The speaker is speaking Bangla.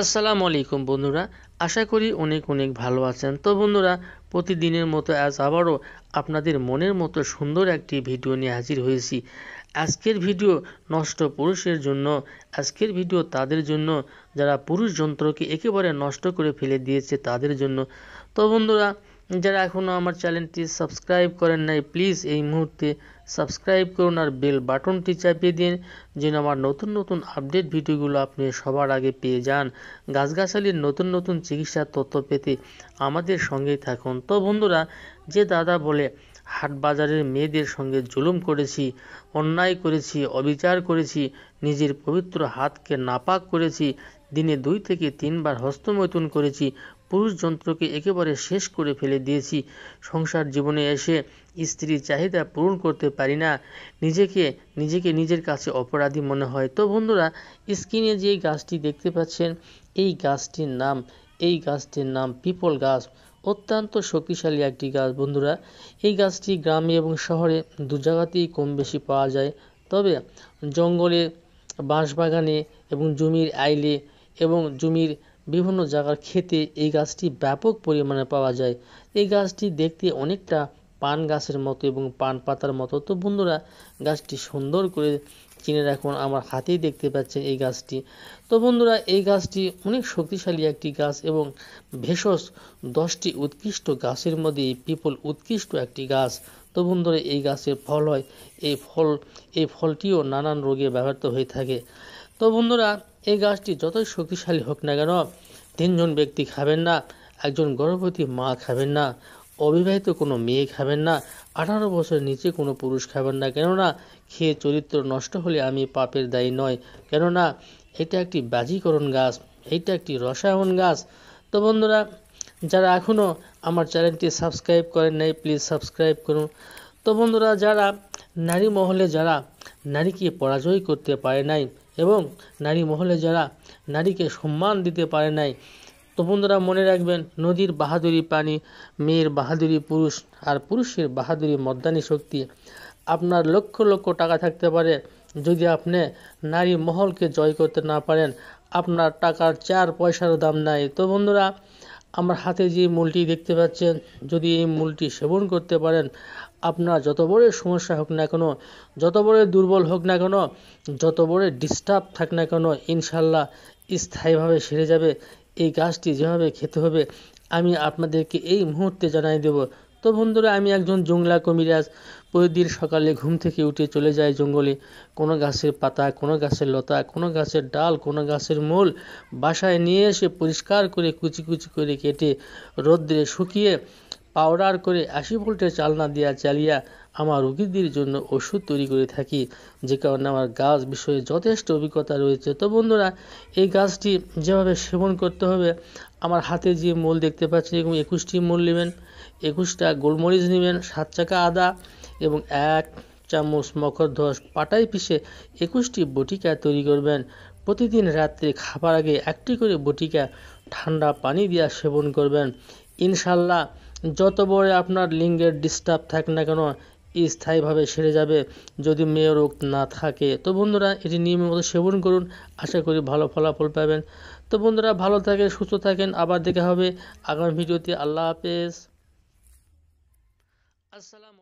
আসসালামু আলাইকুম বন্ধুরা আশা করি অনেক অনেক ভালো আছেন তো বন্ধুরা প্রতিদিনের মতো আজ আবারও আপনাদের মনের মতো সুন্দর একটি ভিডিও নিয়ে হাজির হয়েছি আজকের ভিডিও নষ্ট পুরুষের জন্য আজকের ভিডিও তাদের জন্য যারা পুরুষ যন্ত্রকে একেবারে নষ্ট করে ফেলে দিয়েছে তাদের জন্য তো বন্ধুরা যারা এখনও আমার চ্যানেলটি সাবস্ক্রাইব করেন নাই প্লিজ এই মুহূর্তে সাবস্ক্রাইব করুন আর বেল বাটনটি চাপিয়ে দিন যেন আমার নতুন নতুন আপডেট ভিডিওগুলো আপনি সবার আগে পেয়ে যান গাছগাছালির নতুন নতুন চিকিৎসার তথ্য পেতে আমাদের সঙ্গেই থাকুন তো বন্ধুরা যে দাদা বলে হাট বাজারের মেয়েদের সঙ্গে জুলুম করেছি অন্যায় করেছি অবিচার করেছি নিজের পবিত্র হাতকে নাপাক করেছি দিনে দুই থেকে তিনবার হস্তমৈথুন করেছি পুরুষ যন্ত্রকে একেবারে শেষ করে ফেলে দিয়েছি সংসার জীবনে এসে স্ত্রীর চাহিদা পূরণ করতে পারি না নিজেকে নিজেকে নিজের কাছে অপরাধী মনে হয় তো বন্ধুরা স্ক্রিনে যে গাছটি দেখতে পাচ্ছেন এই গাছটির নাম এই গাছটির নাম পিপল গাছ অত্যন্ত শক্তিশালী একটি গাছ বন্ধুরা এই গাছটি গ্রামে এবং শহরে দু জায়গাতেই কম বেশি পাওয়া যায় তবে জঙ্গলে বাঁশবাগানে এবং জমির আইলে এবং জমির বিভিন্ন জায়গার খেতে এই গাছটি ব্যাপক পরিমাণে পাওয়া যায় এই গাছটি দেখতে অনেকটা পান গাছের মতো এবং পান পাতার মতো তো বন্ধুরা গাছটি সুন্দর করে চিনে রাখুন আমার হাতেই দেখতে পাচ্ছেন এই গাছটি তো বন্ধুরা এই গাছটি অনেক শক্তিশালী একটি গাছ এবং ভেষজ দশটি উৎকৃষ্ট গাছের মধ্যে পিপল উৎকৃষ্ট একটি গাছ তো বন্ধুরা এই গাছের ফল হয় এই ফল এই ফলটিও নানান রোগে ব্যবহৃত হয়ে থাকে তো বন্ধুরা এই গাছটি যতই শক্তিশালী হোক না কেন তিনজন ব্যক্তি খাবেন না একজন গর্ভবতী মা খাবেন না অবিবাহিত কোনো মেয়ে খাবেন না আঠারো বছর নিচে কোনো পুরুষ খাবেন না কেননা খেয়ে চরিত্র নষ্ট হলে আমি পাপের দায়ী নয় কেননা এটা একটি বাজিকরণ গাছ এইটা একটি রসায়ন গাছ তো বন্ধুরা যারা এখনও আমার চ্যানেলটি সাবস্ক্রাইব করেন নাই প্লিজ সাবস্ক্রাইব করুন তো বন্ধুরা যারা নারী মহলে যারা নারীকে পরাজয় করতে পারে নাই এবং নারী মহলে যারা নারীকে সম্মান দিতে পারে নাই তো বন্ধুরা মনে রাখবেন নদীর বাহাদুরি পানি মেয়ের বাহাদুরি পুরুষ আর পুরুষের বাহাদুরি মদ্দানি শক্তি আপনার লক্ষ লক্ষ টাকা থাকতে পারে যদি আপনি নারী মহলকে জয় করতে না পারেন আপনার টাকার চার পয়সারও দাম নাই তো বন্ধুরা আমার হাতে যে মূলটি দেখতে পাচ্ছেন যদি এই মূলটি সেবন করতে পারেন আপনার যত বড় সমস্যা হোক না কেন যত বড় দুর্বল হোক না কেন যত বড় ডিস্টার্ব থাক না কেন ইনশাল্লাহ স্থায়ীভাবে সেরে যাবে এই গাছটি যেভাবে খেতে হবে আমি আপনাদেরকে এই মুহূর্তে জানাই দেব তো বন্ধুরা আমি একজন জংলা কমিরাজ প্রতিদিন সকালে ঘুম থেকে উঠে চলে যায় জঙ্গলে কোনো গাছের পাতা কোনো গাছের লতা কোনো গাছের ডাল কোনো গাছের মূল বাসায় নিয়ে এসে পরিষ্কার করে কুচি কুচি করে কেটে রোদ্রে শুকিয়ে পাউডার করে আশি ভোল্টের চালনা দিয়া চালিয়া আমার রুগীদের জন্য ওষুধ তৈরি করে থাকি যে কারণে আমার গাছ বিষয়ে যথেষ্ট অভিজ্ঞতা রয়েছে তো বন্ধুরা এই গাছটি যেভাবে সেবন করতে হবে আমার হাতে যে মূল দেখতে পাচ্ছি এরকম একুশটি মূল নেবেন একুশটা গোলমরিচ নেবেন সাত চাকা আদা এবং এক চামচ ধস পাটাই পিষে একুশটি বটিকা তৈরি করবেন প্রতিদিন রাত্রে খাবার আগে একটি করে বটিকা ঠান্ডা পানি দিয়া সেবন করবেন ইনশাল্লাহ যত বড় আপনার লিঙ্গের ডিস্টার্ব থাক না কেন স্থায়ীভাবে সেরে যাবে যদি মেয় রোগ না থাকে তো বন্ধুরা এটি নিয়মিত সেবন করুন আশা করি ভালো ফলাফল পাবেন তো বন্ধুরা ভালো থাকেন সুস্থ থাকেন আবার দেখা হবে আগামী ভিডিওতে আল্লাহ হাফেজ আসসালাম